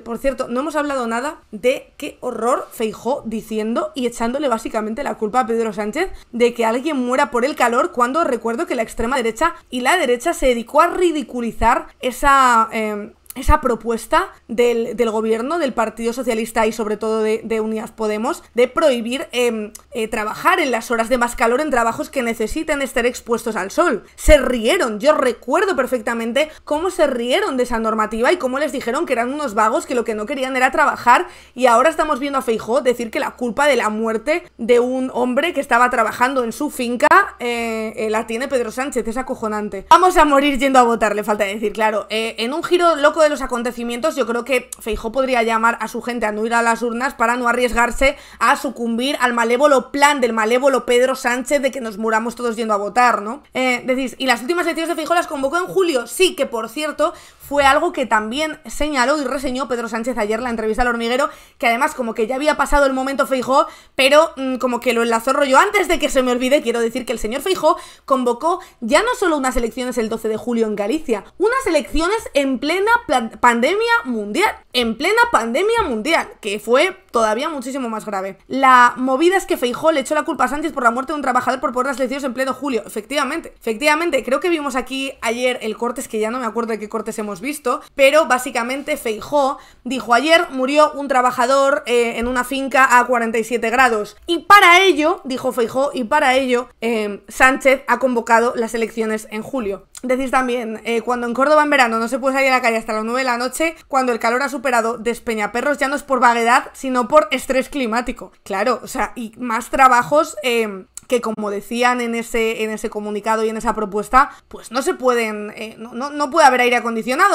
Por cierto, no hemos hablado nada de qué horror Feijó diciendo y echándole básicamente la culpa a Pedro Sánchez de que alguien muera por el calor cuando recuerdo que la extrema derecha y la derecha se dedicó a ridiculizar esa... Em, esa propuesta del, gobierno, del Partido Socialista y sobre todo de, Unidas Podemos, de prohibir em, eh, trabajar en las horas de más calor en trabajos que necesiten estar expuestos al sol. Se rieron, yo recuerdo perfectamente cómo se rieron de esa normativa y cómo les dijeron que eran unos vagos que lo que no querían era trabajar y ahora estamos viendo a Feijó decir que la culpa de la muerte de un hombre que estaba trabajando en su finca eh, eh, la tiene Pedro Sánchez, es acojonante. Vamos a morir yendo a votar, le falta decir, claro. en un giro loco de los acontecimientos, yo creo que Feijó podría llamar a su gente a no ir a las urnas para no arriesgarse a sucumbir al malévolo plan del malévolo Pedro Sánchez de que nos muramos todos yendo a votar, ¿no? Eh, decís, y las últimas elecciones de Feijó las convocó en julio, sí, que por cierto fue algo que también señaló y reseñó Pedro Sánchez ayer en la entrevista al hormiguero, que además como que ya había pasado el momento Feijó, pero mm, como que lo enlazó rollo antes de que se me olvide, quiero decir que el señor Feijó convocó ya no solo unas elecciones el 12 de julio en Galicia, unas elecciones en plena la pandemia mundial en plena pandemia mundial, que fue todavía muchísimo más grave. La movida es que Feijó le echó la culpa a Sánchez por la muerte de un trabajador por por las elecciones en pleno julio. Efectivamente, efectivamente, creo que vimos aquí ayer el cortes, que ya no me acuerdo de qué cortes hemos visto, pero básicamente Feijó dijo ayer murió un trabajador eh, en una finca a 47 grados. Y para ello, dijo Feijó, y para ello em, Sánchez ha convocado las elecciones en julio. Decís también, eh, cuando en Córdoba en verano no se puede salir a la calle hasta las 9 de la noche, cuando el calor ha su superado Despeñaperros ya no es por vaguedad, sino por estrés climático. Claro, o sea, y más trabajos eh, que como decían en ese, en ese comunicado y en esa propuesta, pues no se pueden, eh, no, no puede haber aire acondicionado.